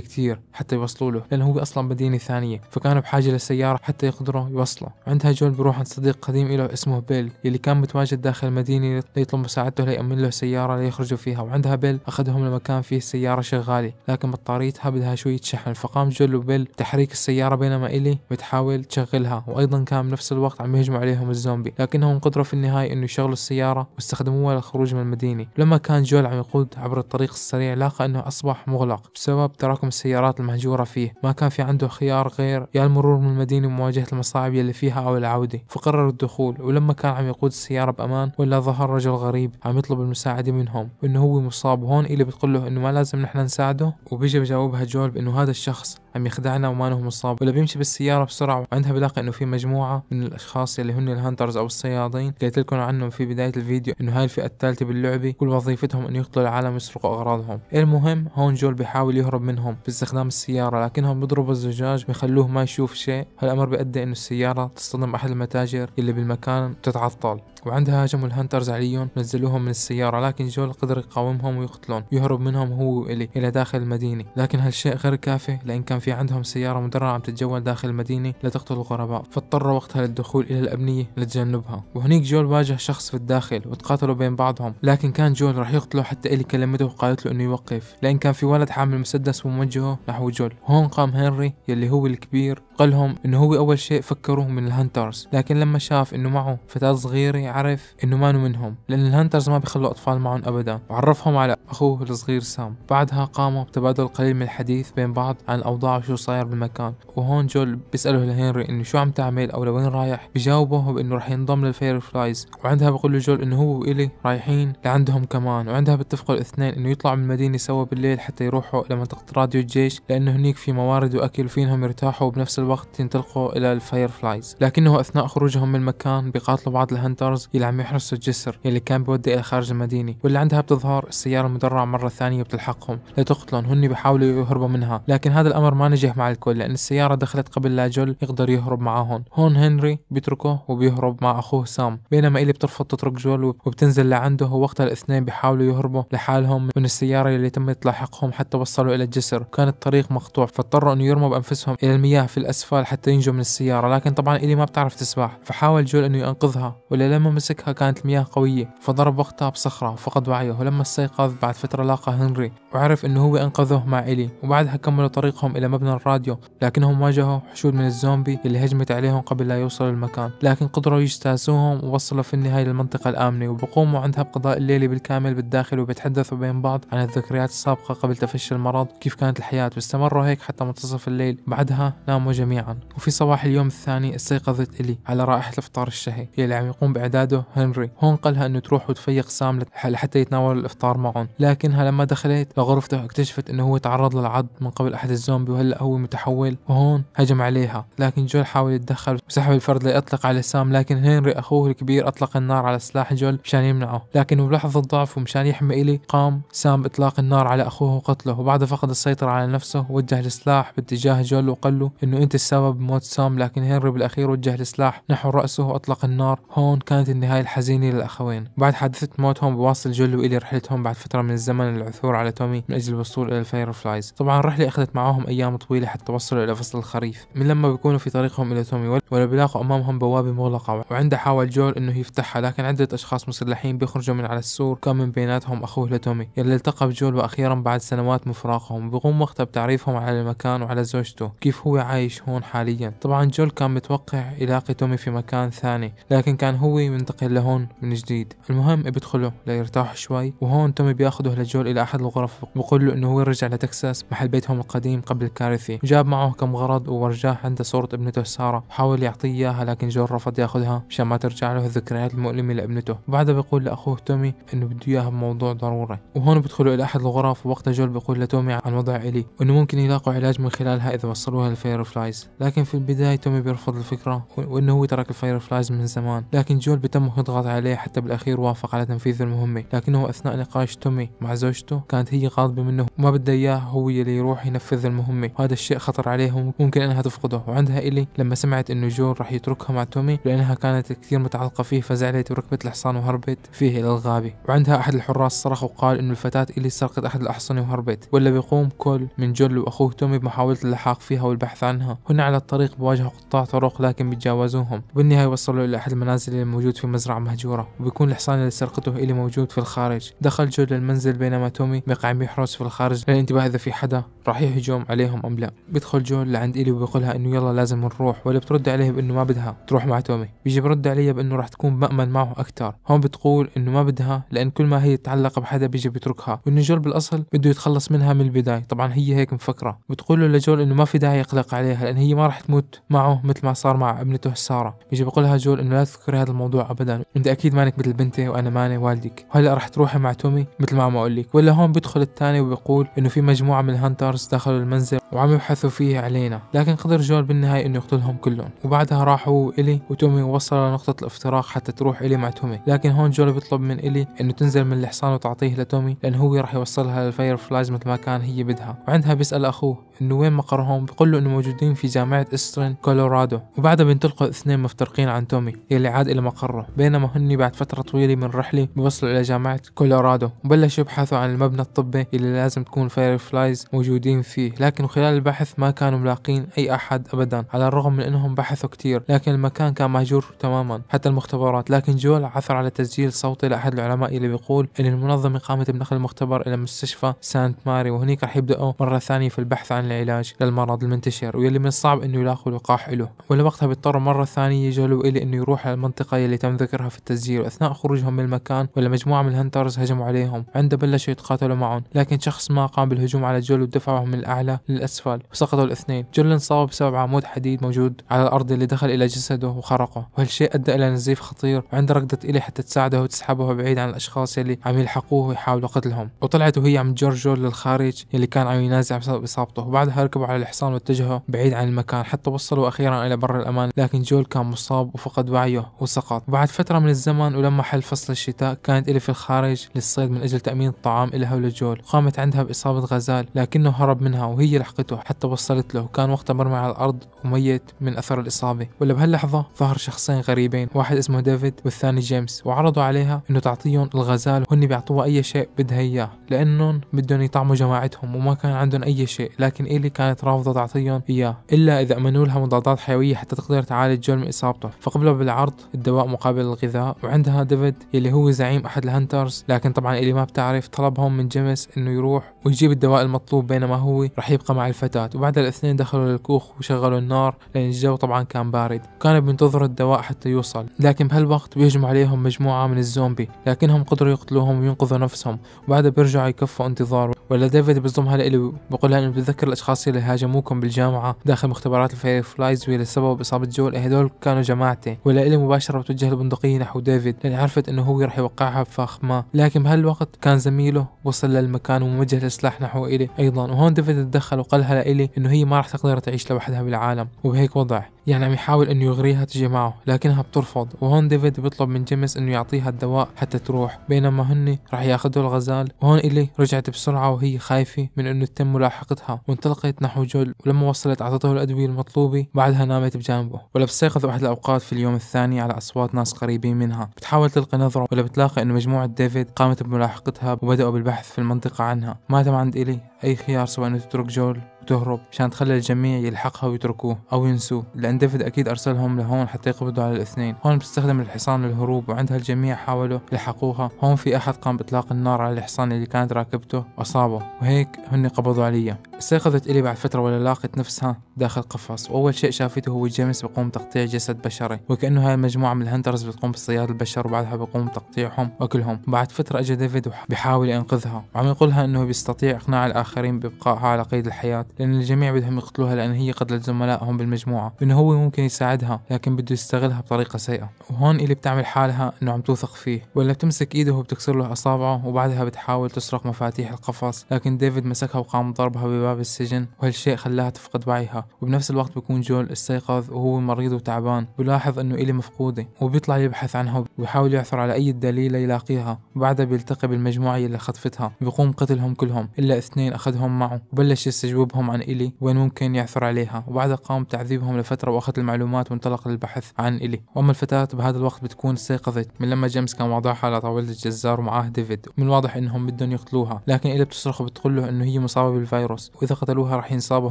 كثير حتى يوصلوا له لأنه هو أصلا مدينة ثانية فكانوا بحاجة لسيارة حتى يقدروا يوصلوا عندها جول بروح عند صديق قديم له اسمه بيل اللي كان متواجد داخل المدينة ليطلب مساعدته ليأمن له سيارة ليخرجوا فيها وعندها بيل أخذهم لمكان فيه السيارة شغالة لكن بطاريتها بدها شوية شحن فقام جول وبيل بتحريك السيارة بينما إلي بتحاول تشغلها وأيضا كان بنفس الوقت عم يهجموا عليهم الزومبي لكنهم قدروا في النهاية إنه يشغلوا السيارة واستخدموها للخروج من المدينة لما كان جول عم يقود عبر الطريق السريع لاقى إنه أصبح مغلق بسبب تراكم السيارات المهجورة محصورة فيه ما كان في عنده خيار غير يا المرور من المدينة ومواجهة المصاعب يلي فيها أو العودة فقرر الدخول ولما كان عم يقود السيارة بأمان ولا ظهر رجل غريب عم يطلب المساعدة منهم وإنه هو مصاب هون إلي بتقول له إنه ما لازم نحن نساعده وبيجي بجاوبها جول بإنه هذا الشخص عم يخدعنا وما هو مصاب ولا بيمشي بالسياره بسرعه وعندها بلاقي انه في مجموعه من الاشخاص اللي هن الهانترز او الصيادين قلت لكم عنهم في بدايه الفيديو انه هاي الفئه الثالثه باللعبه كل وظيفتهم انه يقتلوا العالم ويسرقوا اغراضهم المهم هون جول بيحاول يهرب منهم باستخدام السياره لكنهم بيضربوا الزجاج ويخلوه ما يشوف شيء هالامر بيؤدي انه السياره تصطدم احد المتاجر اللي بالمكان وتتعطل وعندها هاجموا الهانترز عليهم نزلوهم من السيارة لكن جول قدر يقاومهم ويقتلون يهرب منهم هو وإلي إلى داخل المدينة لكن هالشيء غير كافي لأن كان في عندهم سيارة مدرعة عم تتجول داخل المدينة لتقتل الغرباء فاضطر وقتها للدخول إلى الأبنية لتجنبها وهنيك جول واجه شخص في الداخل وتقاتلوا بين بعضهم لكن كان جول راح يقتله حتى إلي كلمته وقالت له إنه يوقف لأن كان في ولد حامل مسدس وموجهه نحو جول هون قام هنري يلي هو الكبير قال لهم انه هو اول شيء فكروه من الهانترز لكن لما شاف انه معه فتاة صغيرة عرف انه مانو منهم لان الهانترز ما بيخلوا اطفال معهم ابدا وعرفهم على اخوه الصغير سام بعدها قاموا بتبادل قليل من الحديث بين بعض عن الاوضاع وشو صاير بالمكان وهون جول بيساله لهنري انه شو عم تعمل او لوين رايح بجاوبه بانه رح ينضم للفير فلايز وعندها بقول له جول انه هو والي رايحين لعندهم كمان وعندها بتفقوا الاثنين انه يطلعوا من المدينة سوا بالليل حتى يروحوا لمنطقة راديو الجيش لانه هنيك في موارد واكل وفينهم يرتاحوا وبنفس الوقت الوقت ينطلقوا إلى الفاير فلايز لكنه أثناء خروجهم من المكان بيقاتلوا بعض الهنترز اللي عم يحرسوا الجسر اللي كان بيودي إلى خارج المدينة واللي عندها بتظهر السيارة المدرعة مرة ثانية بتلحقهم لتقتلهم هن بيحاولوا يهربوا منها لكن هذا الأمر ما نجح مع الكل لأن السيارة دخلت قبل لا جل يقدر يهرب معاهم هون هنري بيتركه وبيهرب مع أخوه سام بينما إلي بترفض تترك جول وبتنزل لعنده ووقتها الاثنين بيحاولوا يهربوا لحالهم من السيارة اللي تم تلاحقهم حتى وصلوا إلى الجسر كان الطريق مقطوع فاضطروا أن يرموا بأنفسهم إلى المياه في الأسفل الأسفل حتى ينجو من السيارة لكن طبعا إلي ما بتعرف تسبح فحاول جول أنه ينقذها ولا لما مسكها كانت المياه قوية فضرب وقتها بصخرة فقد وعيه ولما استيقظ بعد فترة لاقى هنري وعرف أنه هو أنقذه مع إلي وبعدها كملوا طريقهم إلى مبنى الراديو لكنهم واجهوا حشود من الزومبي اللي هجمت عليهم قبل لا يوصلوا المكان لكن قدروا يجتازوهم ووصلوا في النهاية للمنطقة الآمنة وبقوموا عندها بقضاء الليل بالكامل بالداخل وبيتحدثوا بين بعض عن الذكريات السابقة قبل تفشي المرض كيف كانت الحياة واستمروا هيك حتى منتصف الليل بعدها ناموا جميعا وفي صباح اليوم الثاني استيقظت إلي على رائحة الإفطار الشهي اللي عم يقوم بإعداده هنري هون قالها أنه تروح وتفيق سام لحتى يتناولوا الإفطار معهم لكنها لما دخلت غرفته واكتشفت انه هو تعرض للعض من قبل احد الزومبي وهلا هو متحول وهون هجم عليها لكن جول حاول يتدخل وسحب الفرد ليطلق على سام لكن هنري اخوه الكبير اطلق النار على سلاح جول مشان يمنعه لكن بلحظة ضعف ومشان يحمي إلي قام سام بإطلاق النار على أخوه وقتله وبعد فقد السيطرة على نفسه وجه السلاح باتجاه جول وقال له إنه أنت السبب بموت سام لكن هنري بالأخير وجه السلاح نحو رأسه وأطلق النار هون كانت النهاية الحزينة للأخوين بعد حادثة موتهم بواصل جول وإلي رحلتهم بعد فترة من الزمن للعثور على تومي الإسلامي من أجل الوصول إلى الفايرفلايز طبعا الرحلة أخذت معهم أيام طويلة حتى وصلوا إلى فصل الخريف من لما بيكونوا في طريقهم إلى تومي ولا بيلاقوا أمامهم بوابة مغلقة وعندها حاول جول إنه يفتحها لكن عدة أشخاص مسلحين بيخرجوا من على السور كان من بيناتهم أخوه لتومي يلي التقى بجول وأخيرا بعد سنوات من فراقهم بيقوم وقتها بتعريفهم على المكان وعلى زوجته كيف هو عايش هون حاليا طبعا جول كان متوقع يلاقي تومي في مكان ثاني لكن كان هو منتقل لهون من جديد المهم بيدخلوا ليرتاح شوي وهون تومي بياخده لجول إلى أحد الغرف توافق ويقول له انه هو رجع لتكساس محل بيتهم القديم قبل الكارثة وجاب معه كم غرض وورجاه عنده صورة ابنته سارة وحاول يعطيه اياها لكن جون رفض ياخذها مشان ما ترجع له الذكريات المؤلمة لابنته وبعدها بيقول لاخوه تومي انه بده اياها بموضوع ضروري وهون بيدخلوا الى احد الغرف ووقتها جول بيقول لتومي عن وضع الي وانه ممكن يلاقوا علاج من خلالها اذا وصلوها للفاير فلايز لكن في البداية تومي بيرفض الفكرة وانه هو ترك الفاير فلايز من زمان لكن جول بتم يضغط عليه حتى بالاخير وافق على تنفيذ المهمة لكنه اثناء نقاش تومي مع زوجته كانت هي غاضبة منه وما بدها إياه هو اللي يروح ينفذ المهمة وهذا الشيء خطر عليها وممكن أنها تفقده وعندها إلي لما سمعت إنه جون راح يتركها مع تومي لأنها كانت كثير متعلقة فيه فزعلت وركبت الحصان وهربت فيه إلى الغابة وعندها أحد الحراس صرخ وقال إنه الفتاة إلي سرقت أحد الأحصنة وهربت ولا بيقوم كل من جول وأخوه تومي بمحاولة اللحاق فيها والبحث عنها هنا على الطريق بواجهوا قطاع طرق لكن بيتجاوزوهم وبالنهاية وصلوا إلى أحد المنازل الموجود في مزرعة مهجورة وبيكون الحصان اللي سرقته إلي موجود في الخارج دخل جول للمنزل بينما تومي بقع عم يحرس في الخارج للانتباه إيه، إذا في حدا راح يهجم عليهم أم لا بيدخل جول لعند إلي وبيقولها إنه يلا لازم نروح ولا بترد عليه بإنه ما بدها تروح مع تومي بيجي برد عليها بإنه راح تكون مأمن معه أكثر هون بتقول إنه ما بدها لأن كل ما هي تتعلق بحدا بيجي بيتركها وإنه جول بالأصل بده يتخلص منها من البداية طبعا هي هيك مفكرة بتقول له لجول إنه ما في داعي يقلق عليها لأن هي ما راح تموت معه مثل ما صار مع ابنته سارة بيجي بقول لها جول إنه لا تذكر هذا الموضوع أبدا أنت أكيد مانك مثل بنتي وأنا ماني والدك وهلا راح تروحي مع تومي مثل ما عم أقول لك ولا هون بيدخل الثاني وبيقول انه في مجموعة من الهانترز دخلوا المنزل وعم يبحثوا فيه علينا لكن قدر جول بالنهاية انه يقتلهم كلهم وبعدها راحوا إلي وتومي وصل لنقطة الافتراق حتى تروح إلي مع تومي لكن هون جول بيطلب من إلي انه تنزل من الحصان وتعطيه لتومي لان هو راح يوصلها للفاير فلايز مثل ما كان هي بدها وعندها بيسأل اخوه انه وين مقرهم بيقول له انه موجودين في جامعة استرين كولورادو وبعدها بينطلقوا اثنين مفترقين عن تومي يلي عاد الى مقره بينما هني بعد فترة طويلة من رحلة بيوصلوا الى جامعة كولورادو وبلشوا يبحثوا عن المبنى الطبي الغابة اللي لازم تكون فاير فلايز موجودين فيه لكن خلال البحث ما كانوا ملاقين أي أحد أبدا على الرغم من أنهم بحثوا كتير لكن المكان كان مهجور تماما حتى المختبرات لكن جول عثر على تسجيل صوتي لأحد العلماء اللي بيقول أن المنظمة قامت بنقل المختبر إلى مستشفى سانت ماري وهنيك راح يبدأوا مرة ثانية في البحث عن العلاج للمرض المنتشر واللي من الصعب أنه يلاقوا لقاح له ولوقتها بيضطروا مرة ثانية جولو إلي أنه يروح على المنطقة اللي تم ذكرها في التسجيل وأثناء خروجهم من المكان ولا مجموعة من الهنترز هجموا عليهم عند بلشوا يتقاتلوا معهم لكن شخص ما قام بالهجوم على جول ودفعه من الأعلى للأسفل وسقطوا الاثنين جول انصاب بسبب عمود حديد موجود على الأرض اللي دخل إلى جسده وخرقه وهالشيء أدى إلى نزيف خطير وعند ركضت إلي حتى تساعده وتسحبه بعيد عن الأشخاص اللي عم يلحقوه ويحاولوا قتلهم وطلعت وهي عم تجر جول للخارج اللي كان عم ينازع بسبب إصابته وبعدها ركبوا على الحصان واتجهوا بعيد عن المكان حتى وصلوا أخيرا إلى بر الأمان لكن جول كان مصاب وفقد وعيه وسقط وبعد فترة من الزمن ولما حل فصل الشتاء كانت إلي في الخارج للصيد من أجل تأمين الطعام إلها ولجول الأول وقامت عندها بإصابة غزال لكنه هرب منها وهي لحقته حتى وصلت له وكان وقتها مرمي على الأرض وميت من أثر الإصابة ولا بهاللحظة ظهر شخصين غريبين واحد اسمه ديفيد والثاني جيمس وعرضوا عليها إنه تعطيهم الغزال وهن بيعطوها أي شيء بدها إياه لأنهم بدهم يطعموا جماعتهم وما كان عندهم أي شيء لكن إيلي كانت رافضة تعطيهم إياه إلا إذا أمنوا لها مضادات حيوية حتى تقدر تعالج جول من إصابته فقبلوا بالعرض الدواء مقابل الغذاء وعندها ديفيد يلي هو زعيم أحد الهنترز لكن طبعا إيلي ما بتعرف طلبهم من جيمس انه يروح ويجيب الدواء المطلوب بينما هو راح يبقى مع الفتاة وبعد الاثنين دخلوا للكوخ وشغلوا النار لان الجو طبعا كان بارد وكانوا بينتظروا الدواء حتى يوصل لكن بهالوقت بيهجم عليهم مجموعة من الزومبي لكنهم قدروا يقتلوهم وينقذوا نفسهم وبعدها بيرجعوا يكفوا انتظاره ولا ديفيد بيصدمها لإلي بقول لها انه بتذكر الاشخاص اللي هاجموكم بالجامعة داخل مختبرات الفاير فلايز واللي سبب اصابة جول إيه هدول كانوا جماعته ولا إلي مباشرة بتوجه البندقية نحو ديفيد لان عرفت انه هو راح يوقعها بفخ ما لكن بهالوقت كان زميله وصل المكان وموجه السلاح نحو إلي أيضا وهون ديفيد تدخل وقالها لإلي إنه هي ما راح تقدر تعيش لوحدها بالعالم وبهيك وضع يعني عم يحاول انه يغريها تجي معه لكنها بترفض وهون ديفيد بيطلب من جيمس انه يعطيها الدواء حتى تروح بينما هن راح ياخذوا الغزال وهون الي رجعت بسرعه وهي خايفه من انه تتم ملاحقتها وانطلقت نحو جول ولما وصلت اعطته الادويه المطلوبه بعدها نامت بجانبه ولا بتستيقظ احد الاوقات في اليوم الثاني على اصوات ناس قريبين منها بتحاول تلقي نظره ولا بتلاقي انه مجموعه ديفيد قامت بملاحقتها وبداوا بالبحث في المنطقه عنها ما تم عند الي اي خيار سوى انه تترك جول تهرب عشان تخلي الجميع يلحقها ويتركوه أو ينسوه لأن ديفيد أكيد أرسلهم لهون حتى يقبضوا على الاثنين هون بتستخدم الحصان للهروب وعندها الجميع حاولوا يلحقوها هون في أحد قام بإطلاق النار على الحصان اللي كانت راكبته وأصابه وهيك هن قبضوا عليا استيقظت إلي بعد فترة ولا لاقت نفسها داخل قفص وأول شيء شافته هو جيمس بقوم تقطيع جسد بشري وكأنه هاي المجموعة من الهنترز بتقوم بصياد البشر وبعدها بقوم تقطيعهم وأكلهم بعد فترة اجى ديفيد بيحاول ينقذها وعم يقولها أنه بيستطيع إقناع الآخرين بإبقائها على قيد الحياة لأن الجميع بدهم يقتلوها لأن هي قتلت زملائهم بالمجموعة إنه هو ممكن يساعدها لكن بده يستغلها بطريقة سيئة وهون إلي بتعمل حالها إنه عم توثق فيه ولا بتمسك إيده وبتكسر له أصابعه وبعدها بتحاول تسرق مفاتيح القفص لكن ديفيد مسكها وقام ضربها بباب السجن وهالشيء خلاها تفقد وعيها وبنفس الوقت بكون جول استيقظ وهو مريض وتعبان بلاحظ إنه إلي مفقودة وبيطلع يبحث عنها وبيحاول يعثر على أي دليل يلاقيها وبعدها بيلتقي بالمجموعة اللي خطفتها بيقوم قتلهم كلهم إلا اثنين أخذهم معه وبلش يستجوبهم معلوماتهم عن إلي وين ممكن يعثر عليها وبعدها قام بتعذيبهم لفترة وأخذ المعلومات وانطلق للبحث عن إلي وأما الفتاة بهذا الوقت بتكون استيقظت من لما جيمس كان واضعها على طاولة الجزار ومعاه ديفيد من الواضح إنهم بدهم يقتلوها لكن إلي بتصرخ وبتقول له إنه هي مصابة بالفيروس وإذا قتلوها راح ينصابوا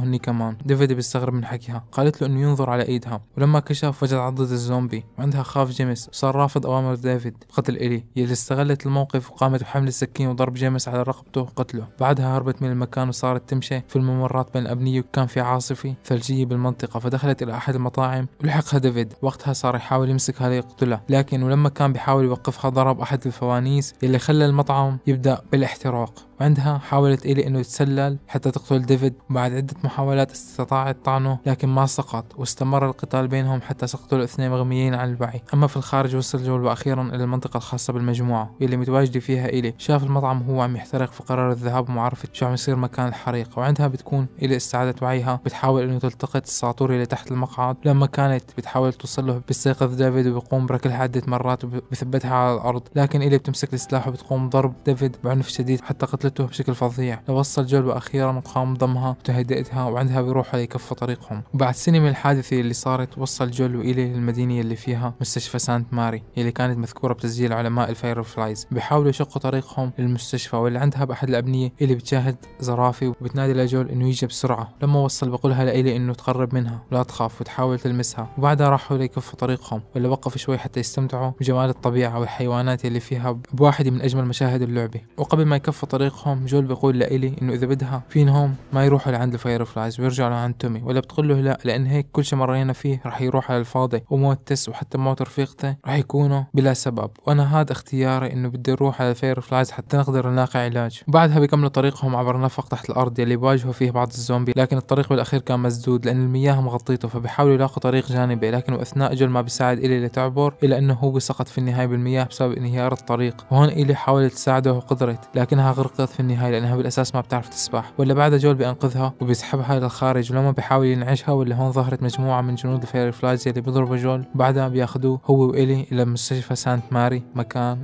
هني كمان ديفيد بيستغرب من حكيها قالت له إنه ينظر على إيدها ولما كشف وجد عضة الزومبي وعندها خاف جيمس وصار رافض أوامر ديفيد قتل إلي يلي استغلت الموقف وقامت بحمل السكين وضرب جيمس على رقبته وقتله بعدها هربت من المكان وصارت تمشي في الممرات النقاط بين الأبنية وكان في عاصفة ثلجية بالمنطقة فدخلت إلى أحد المطاعم ولحقها ديفيد وقتها صار يحاول يمسكها ليقتلها لكن ولما كان بيحاول يوقفها ضرب أحد الفوانيس اللي خلى المطعم يبدأ بالاحتراق وعندها حاولت إلي أنه يتسلل حتى تقتل ديفيد وبعد عدة محاولات استطاعت طعنه لكن ما سقط واستمر القتال بينهم حتى سقطوا الاثنين مغميين عن الوعي أما في الخارج وصل جول واخيرا إلى المنطقة الخاصة بالمجموعة اللي متواجدة فيها إلي شاف المطعم هو عم يحترق فقرر الذهاب ومعرفة شو عم يصير مكان الحريق وعندها بتكون إلى استعادة وعيها بتحاول أنه تلتقط الساطور اللي تحت المقعد لما كانت بتحاول توصل له بيستيقظ ديفيد وبيقوم بركلها عدة مرات وبثبتها على الأرض لكن إلي بتمسك السلاح وبتقوم ضرب ديفيد بعنف شديد حتى قتلته بشكل فظيع لوصل جول وأخيرا قام ضمها وتهدئتها وعندها بيروحوا ليكفوا طريقهم وبعد سنة من الحادثة اللي صارت وصل جول وإلي للمدينة اللي فيها مستشفى سانت ماري اللي كانت مذكورة بتسجيل علماء الفاير فلايز بيحاولوا يشقوا طريقهم للمستشفى واللي عندها بأحد الأبنية اللي بتشاهد زرافي وبتنادي لجول إنه النتيجة بسرعة لما وصل بقولها لإلي إنه تقرب منها ولا تخاف وتحاول تلمسها وبعدها راحوا ليكفوا طريقهم ولا وقفوا شوي حتى يستمتعوا بجمال الطبيعة والحيوانات اللي فيها بواحدة من أجمل مشاهد اللعبة وقبل ما يكفوا طريقهم جول بيقول لإلي إنه إذا بدها فينهم ما يروحوا لعند الفاير فلايز ويرجعوا لعند تومي ولا بتقول له لا لأن هيك كل شيء مرينا فيه راح يروح على الفاضي وموت تس وحتى موت رفيقته راح يكونوا بلا سبب وأنا هذا اختياري إنه بدي أروح على الفاير فلايز حتى نقدر نلاقي علاج وبعدها بيكملوا طريقهم عبر نفق تحت الأرض اللي بواجهوا فيه بعض بعض الزومبي لكن الطريق بالاخير كان مسدود لان المياه مغطيته فبيحاولوا يلاقوا طريق جانبي لكن واثناء اجل ما بيساعد إلي لتعبر الا انه هو سقط في النهايه بالمياه بسبب انهيار الطريق وهون إلي حاولت تساعده وقدرت لكنها غرقت في النهايه لانها بالاساس ما بتعرف تسبح ولا بعد جول بينقذها وبيسحبها للخارج ولما بيحاول ينعشها ولا هون ظهرت مجموعه من جنود فلايز اللي بيضربوا جول وبعدها بياخذوه هو وإلي الى مستشفى سانت ماري مكان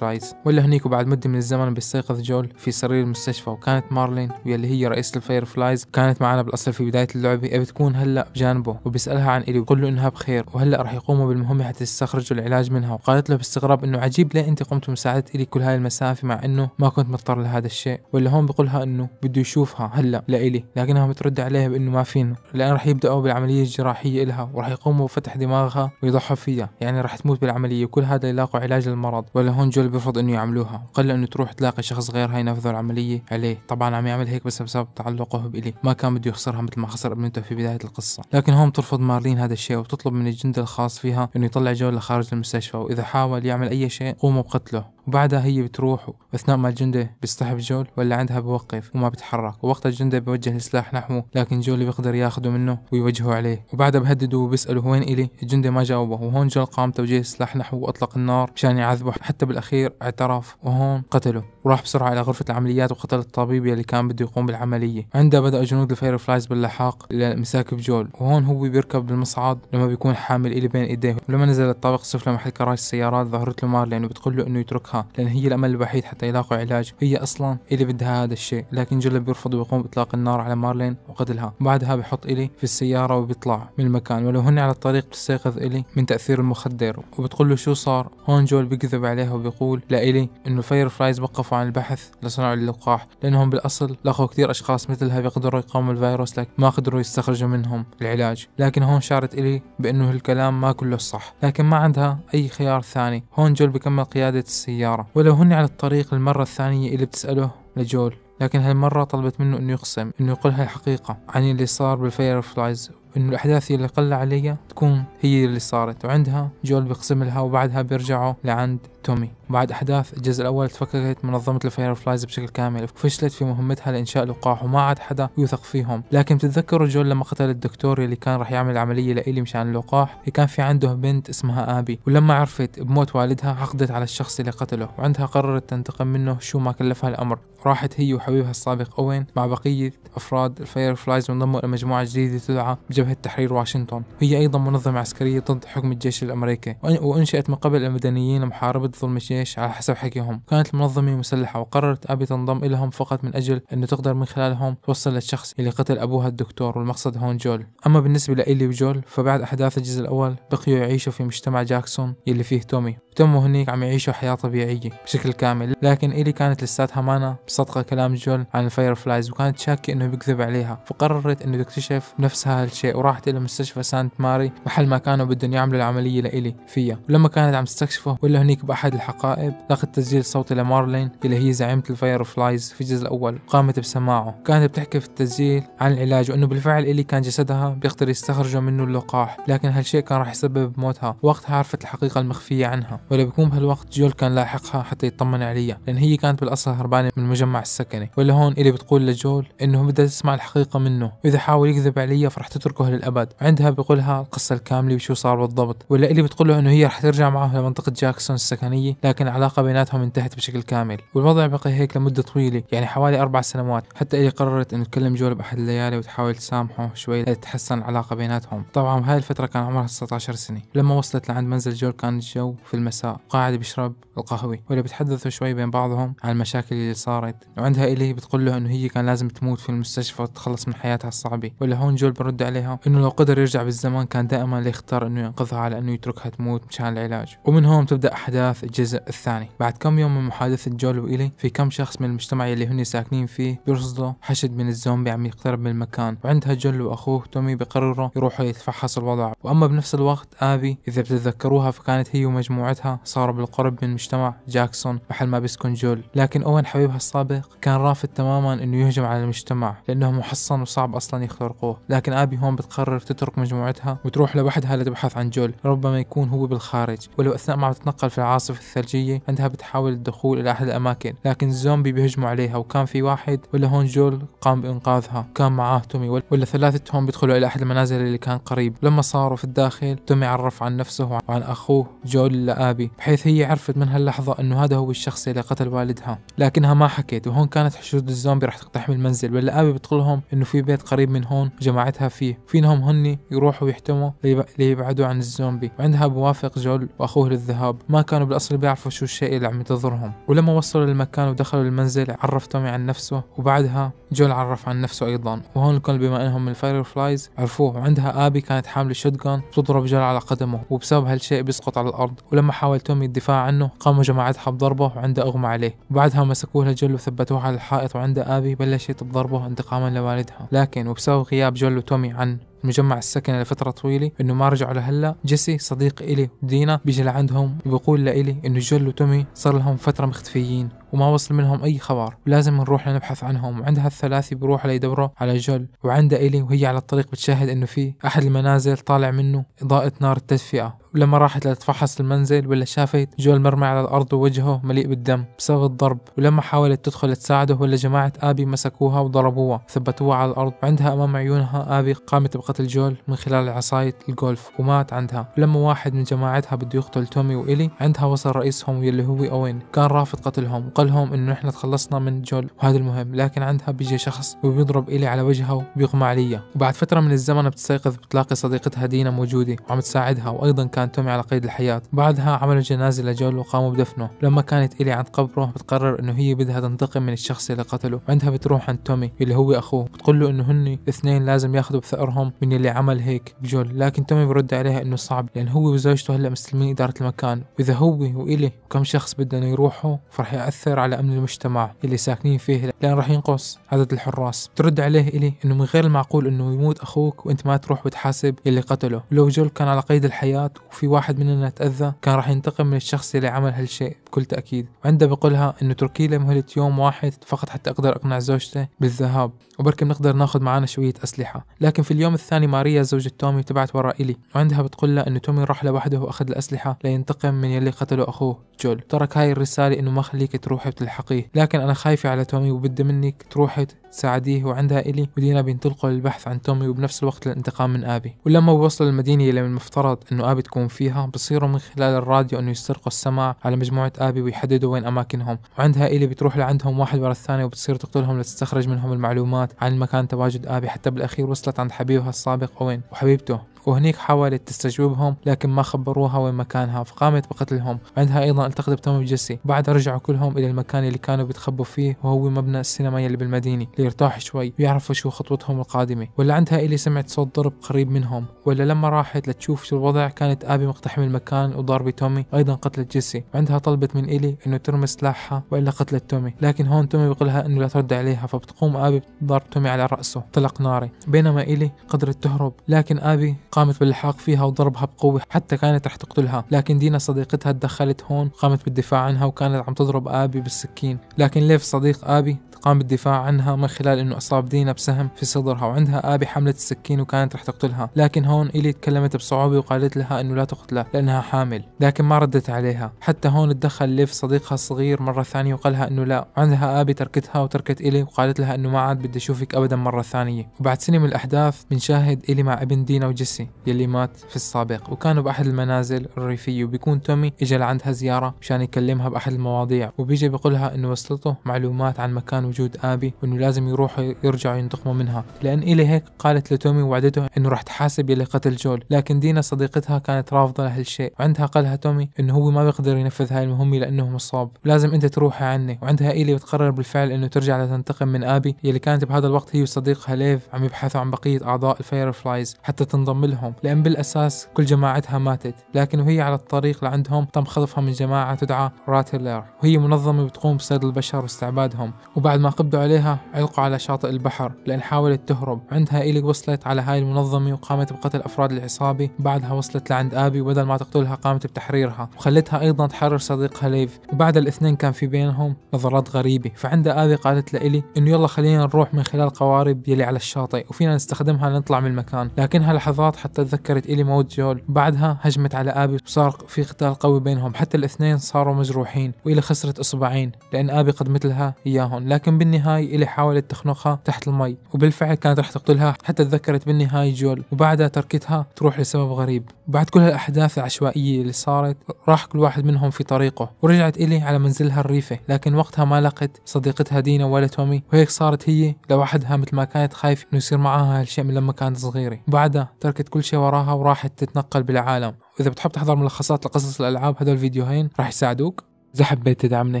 فلايز ولا هنيك وبعد مده من الزمن بيستيقظ جول في سرير المستشفى وكانت مارلين واللي هي رئيسة الفيرفلايز سلايز كانت معنا بالاصل في بدايه اللعبه بتكون هلا بجانبه وبيسالها عن الي وبقول له انها بخير وهلا رح يقوموا بالمهمه حتى يستخرجوا العلاج منها وقالت له باستغراب انه عجيب ليه انت قمت بمساعده الي كل هاي المسافه مع انه ما كنت مضطر لهذا الشيء ولا هون بقولها انه بده يشوفها هلا لإلي لكنها بترد عليه بانه ما فينا لان رح يبداوا بالعمليه الجراحيه لها ورح يقوموا بفتح دماغها ويضحوا فيها يعني رح تموت بالعمليه وكل هذا يلاقوا علاج للمرض ولا هون جول بيرفض انه يعملوها وقال له انه تروح تلاقي شخص غير هاي ينفذوا العمليه عليه طبعا عم يعمل هيك بس بسبب تعلقه إليه ما كان بده يخسرها مثل ما خسر ابنته في بداية القصة لكن هون ترفض مارلين هذا الشيء وتطلب من الجندي الخاص فيها أنه يطلع جولة خارج المستشفى وإذا حاول يعمل أي شيء قوموا بقتله وبعدها هي بتروح واثناء ما الجندي بيصطحب جول ولا عندها بوقف وما بتحرك ووقت الجندي بيوجه السلاح نحوه لكن جول بيقدر ياخده منه ويوجهه عليه وبعدها بهدده وبيسأله وين إلي الجندي ما جاوبه وهون جول قام توجيه السلاح نحوه وأطلق النار مشان يعذبه حتى بالأخير اعترف وهون قتله وراح بسرعة إلى غرفة العمليات وقتل الطبيب يلي كان بده يقوم بالعملية عندها بدأ جنود الفاير فلايز باللحاق لمساك بجول وهون هو بيركب بالمصعد لما بيكون حامل إلي بين إيديه ولما نزل الطابق السفلى محل كراج السيارات ظهرت له مارلين وبتقول له إنه يتركها يطلقها لأن هي الأمل الوحيد حتى يلاقوا علاج هي أصلا إلي بدها هذا الشيء لكن جلب بيرفض ويقوم بإطلاق النار على مارلين وقتلها بعدها بحط إلي في السيارة وبيطلع من المكان ولو هن على الطريق بتستيقظ إلي من تأثير المخدر وبتقول له شو صار هون جول بيكذب عليها وبيقول لإلي إنه الفاير فلايز وقفوا عن البحث لصنع اللقاح لأنهم بالأصل لقوا كثير أشخاص مثلها بيقدروا يقاوموا الفيروس لكن ما قدروا يستخرجوا منهم العلاج لكن هون شارت إلي بأنه الكلام ما كله صح لكن ما عندها أي خيار ثاني هون جول بكمل قيادة السيارة السيارة ولو هن على الطريق المرة الثانية اللي بتسأله لجول لكن هالمرة طلبت منه انه يقسم انه يقولها الحقيقة عن اللي صار بالفاير فلايز انه الاحداث اللي قل عليها تكون هي اللي صارت وعندها جول بيقسم لها وبعدها بيرجعوا لعند تومي بعد احداث الجزء الاول تفككت منظمه الفاير فلايز بشكل كامل وفشلت في مهمتها لانشاء لقاح وما عاد حدا يوثق فيهم لكن تتذكروا جول لما قتل الدكتور اللي كان راح يعمل عمليه لإلي مشان اللقاح كان في عنده بنت اسمها ابي ولما عرفت بموت والدها عقدت على الشخص اللي قتله وعندها قررت تنتقم منه شو ما كلفها الامر راحت هي وحبيبها السابق اوين مع بقيه افراد الفاير فلايز وانضموا الى مجموعه جديده تدعى بجبهه جبهة تحرير واشنطن هي أيضا منظمة عسكرية ضد حكم الجيش الأمريكي وأنشئت من قبل المدنيين لمحاربة ظلم الجيش على حسب حكيهم كانت المنظمة مسلحة وقررت أبي تنضم إليهم فقط من أجل أنه تقدر من خلالهم توصل للشخص اللي قتل أبوها الدكتور والمقصد هون جول أما بالنسبة لإيلي وجول فبعد أحداث الجزء الأول بقيوا يعيشوا في مجتمع جاكسون اللي فيه تومي وتموا هنيك عم يعيشوا حياة طبيعية بشكل كامل لكن إيلي كانت لساتها مانا مصدقة كلام جول عن الفاير فلايز وكانت شاكة إنه بيكذب عليها فقررت إنه تكتشف نفسها هالشيء شيء وراحت الى مستشفى سانت ماري محل ما كانوا بدهم يعملوا العمليه لإلي فيها ولما كانت عم تستكشفه ولا هنيك باحد الحقائب لقت تسجيل صوتي لمارلين اللي هي زعيمه الفاير فلايز في الجزء الاول قامت بسماعه كانت بتحكي في التسجيل عن العلاج وانه بالفعل إلي كان جسدها بيقدر يستخرجوا منه اللقاح لكن هالشيء كان راح يسبب موتها وقتها عرفت الحقيقه المخفيه عنها ولا بيكون بهالوقت جول كان لاحقها حتى يطمن عليها لان هي كانت بالاصل هربانه من المجمع السكني ولا هون إلي بتقول لجول انه بدها تسمع الحقيقه منه واذا حاول يكذب عليها فرح تترك يتركوها للابد عندها بيقولها لها القصه الكامله وشو صار بالضبط ولا اللي بتقول له انه هي رح ترجع معه لمنطقه جاكسون السكنيه لكن العلاقه بيناتهم انتهت بشكل كامل والوضع بقي هيك لمده طويله يعني حوالي اربع سنوات حتى اللي قررت انه تكلم جول باحد الليالي وتحاول تسامحه شوي لتتحسن العلاقه بيناتهم طبعا هاي الفتره كان عمرها 19 سنه لما وصلت لعند منزل جول كان الجو في المساء قاعد بيشرب القهوه ولا بيتحدثوا شوي بين بعضهم عن المشاكل اللي صارت وعندها اللي بتقول له انه هي كان لازم تموت في المستشفى وتتخلص من حياتها الصعبه ولا هون جول برد عليها عليها انه لو قدر يرجع بالزمان كان دائما ليختار انه ينقذها على انه يتركها تموت مشان العلاج ومن هون تبدا احداث الجزء الثاني بعد كم يوم من محادثه جول وإلي في كم شخص من المجتمع اللي هن ساكنين فيه بيرصدوا حشد من الزومبي عم يقترب من المكان وعندها جول واخوه تومي بقرروا يروحوا يتفحصوا الوضع واما بنفس الوقت ابي اذا بتتذكروها فكانت هي ومجموعتها صاروا بالقرب من مجتمع جاكسون محل ما بيسكن جول لكن اوين حبيبها السابق كان رافض تماما انه يهجم على المجتمع لانه محصن وصعب اصلا يخترقوه لكن ابي هون بتقرر تترك مجموعتها وتروح لوحدها لتبحث عن جول ربما يكون هو بالخارج ولو أثناء ما بتتنقل في العاصفة الثلجية عندها بتحاول الدخول إلى أحد الأماكن لكن الزومبي بيهجموا عليها وكان في واحد ولا هون جول قام بإنقاذها وكان معاه تومي ولا ثلاثة هون بيدخلوا إلى أحد المنازل اللي كان قريب لما صاروا في الداخل تومي عرف عن نفسه وعن أخوه جول لأبي بحيث هي عرفت من هاللحظة أنه هذا هو الشخص اللي قتل والدها لكنها ما حكيت وهون كانت حشود الزومبي راح تقتحم المنزل ولا أبي بتقول لهم أنه في بيت قريب من هون وجماعتها فيه وفينهم هني يروحوا يحتموا ليبعدوا عن الزومبي وعندها بوافق جول واخوه للذهاب ما كانوا بالاصل بيعرفوا شو الشيء اللي عم ينتظرهم ولما وصلوا للمكان ودخلوا المنزل عرف تومي عن نفسه وبعدها جول عرف عن نفسه ايضا وهون الكل بما انهم من الفاير فلايز عرفوه وعندها ابي كانت حامله جان بتضرب جول على قدمه وبسبب هالشيء بيسقط على الارض ولما حاول تومي الدفاع عنه قاموا جماعتها بضربه وعنده اغمى عليه وبعدها مسكوه لجول وثبتوه على الحائط وعند ابي بلشت بضربه انتقاما لوالدها لكن وبسبب غياب جول وتومي عن مجمع السكن لفتره طويله انه ما رجعوا لهلا جيسي صديق الي دينا بيجي لعندهم وبيقول لإلي انه جل وتومي صار لهم فتره مختفيين وما وصل منهم أي خبر ولازم نروح نبحث عنهم وعندها الثلاثي بروح على يدوره على جل وعنده إلي وهي على الطريق بتشاهد إنه في أحد المنازل طالع منه إضاءة نار التدفئة ولما راحت لتفحص المنزل ولا شافت جول مرمى على الأرض ووجهه مليء بالدم بسبب الضرب ولما حاولت تدخل تساعده ولا جماعة آبي مسكوها وضربوها ثبتوها على الأرض وعندها أمام عيونها آبي قامت بقتل جول من خلال عصاية الجولف ومات عندها ولما واحد من جماعتها بده يقتل تومي وإلي عندها وصل رئيسهم يلي هو أوين كان رافض قتلهم لهم انه احنا تخلصنا من جول وهذا المهم لكن عندها بيجي شخص وبيضرب إلي على وجهها وبيغمى علي وبعد فترة من الزمن بتستيقظ بتلاقي صديقتها دينا موجودة وعم تساعدها وأيضا كان تومي على قيد الحياة بعدها عملوا جنازة لجول وقاموا بدفنه لما كانت إلي عند قبره بتقرر انه هي بدها تنتقم من الشخص اللي قتله وعندها بتروح عند تومي اللي هو أخوه بتقول له انه هن الاثنين لازم ياخذوا بثأرهم من اللي عمل هيك بجول لكن تومي برد عليها انه صعب لأن هو وزوجته هلا مستلمين إدارة المكان وإذا هو وإلي وكم شخص بدهم يروحوا فرح يأثر يؤثر على أمن المجتمع اللي ساكنين فيه لأن راح ينقص عدد الحراس ترد عليه إلي أنه من غير المعقول أنه يموت أخوك وأنت ما تروح وتحاسب اللي قتله لو جل كان على قيد الحياة وفي واحد مننا تأذى كان راح ينتقم من الشخص اللي عمل هالشيء بكل تأكيد وعندها بقولها إنه اتركي لي مهلة يوم واحد فقط حتى أقدر أقنع زوجته بالذهاب وبركي بنقدر ناخذ معنا شوية أسلحة لكن في اليوم الثاني ماريا زوجة تومي تبعت وراء إلي وعندها بتقول لها إنه تومي راح لوحده وأخذ الأسلحة لينتقم من يلي قتله أخوه جول ترك هاي الرسالة إنه ما خليك تروحي وتلحقيه لكن أنا خايفة على تومي وبدي منك تروحي تساعديه وعندها إلي مدينة بينطلقوا للبحث عن تومي وبنفس الوقت للانتقام من أبي ولما بيوصلوا المدينة اللي من المفترض إنه أبي تكون فيها بصيروا من خلال الراديو إنه يسترقوا السماع على مجموعة أبي ويحددوا وين أماكنهم وعندها إلي بتروح لعندهم واحد ورا الثاني وبتصير تقتلهم لتستخرج منهم المعلومات عن مكان تواجد أبي حتى بالأخير وصلت عند حبيبها السابق أوين وحبيبته وهنيك حاولت تستجوبهم لكن ما خبروها وين مكانها فقامت بقتلهم عندها أيضا التقت بتوم بجيسي بعد رجعوا كلهم إلى المكان اللي كانوا بيتخبوا فيه وهو مبنى السينما يلي بالمدينة ليرتاحوا شوي ويعرفوا شو خطوتهم القادمة ولا عندها إلي سمعت صوت ضرب قريب منهم ولا لما راحت لتشوف شو الوضع كانت أبي مقتحم المكان وضاربة تومي أيضا قتلت جيسي عندها طلبت من إلي إنه ترمي سلاحها وإلا قتلت تومي لكن هون تومي بيقولها إنه لا ترد عليها فبتقوم أبي بضرب تومي على رأسه طلق ناري بينما إلي قدرت تهرب لكن أبي قامت باللحاق فيها وضربها بقوة حتى كانت رح تقتلها لكن دينا صديقتها تدخلت هون قامت بالدفاع عنها وكانت عم تضرب آبي بالسكين لكن ليف صديق آبي قام بالدفاع عنها من خلال انه اصاب دينا بسهم في صدرها وعندها ابي حملت السكين وكانت رح تقتلها لكن هون الي تكلمت بصعوبه وقالت لها انه لا تقتله لانها حامل لكن ما ردت عليها حتى هون تدخل ليف صديقها الصغير مره ثانيه وقالها انه لا عندها ابي تركتها وتركت الي وقالت لها انه ما عاد بدي اشوفك ابدا مره ثانيه وبعد سنه من الاحداث بنشاهد الي مع ابن دينا وجيسي يلي مات في السابق وكانوا باحد المنازل الريفيه وبيكون تومي اجى لعندها زياره مشان يكلمها باحد المواضيع وبيجي بيقولها انه وصلته معلومات عن مكان وجود ابي وانه لازم يروحوا يرجعوا ينتقموا منها لان الي هيك قالت لتومي ووعدته انه راح تحاسب يلي قتل جول لكن دينا صديقتها كانت رافضه لهالشيء وعندها قالها تومي انه هو ما بيقدر ينفذ هاي المهمه لانه مصاب ولازم انت تروحي عني وعندها الي بتقرر بالفعل انه ترجع لتنتقم من ابي يلي كانت بهذا الوقت هي وصديقها ليف عم يبحثوا عن بقيه اعضاء الفاير فلايز حتى تنضم لهم لان بالاساس كل جماعتها ماتت لكن وهي على الطريق لعندهم تم خطفها من جماعه تدعى راتلر وهي منظمه بتقوم بصيد البشر واستعبادهم وبعد بعد ما قبضوا عليها علقوا على شاطئ البحر لأن حاولت تهرب عندها إيلي وصلت على هاي المنظمة وقامت بقتل أفراد العصابة بعدها وصلت لعند أبي وبدل ما تقتلها قامت بتحريرها وخلتها أيضا تحرر صديقها ليف وبعد الاثنين كان في بينهم نظرات غريبة فعند أبي قالت لإلي إنه يلا خلينا نروح من خلال قوارب يلي على الشاطئ وفينا نستخدمها لنطلع من المكان لكنها لحظات حتى تذكرت إلي موت جول بعدها هجمت على أبي وصار في قتال قوي بينهم حتى الاثنين صاروا مجروحين وإلي خسرت إصبعين لأن أبي قدمت لها إياهم لكن لكن بالنهاية إلي حاولت تخنقها تحت المي وبالفعل كانت رح تقتلها حتى تذكرت بالنهاية جول وبعدها تركتها تروح لسبب غريب وبعد كل هالأحداث العشوائية اللي صارت راح كل واحد منهم في طريقه ورجعت إلي على منزلها الريفي لكن وقتها ما لقت صديقتها دينا ولا تومي وهيك صارت هي لوحدها مثل ما كانت خايفة إنه يصير معاها هالشيء من لما كانت صغيرة وبعدها تركت كل شيء وراها وراحت تتنقل بالعالم وإذا بتحب تحضر ملخصات لقصص الألعاب هدول الفيديوهين راح يساعدوك إذا حبيت تدعمنا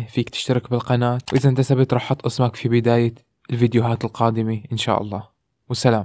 فيك تشترك بالقناة وإذا انتسبت راح أحط اسمك في بداية الفيديوهات القادمة إن شاء الله والسلام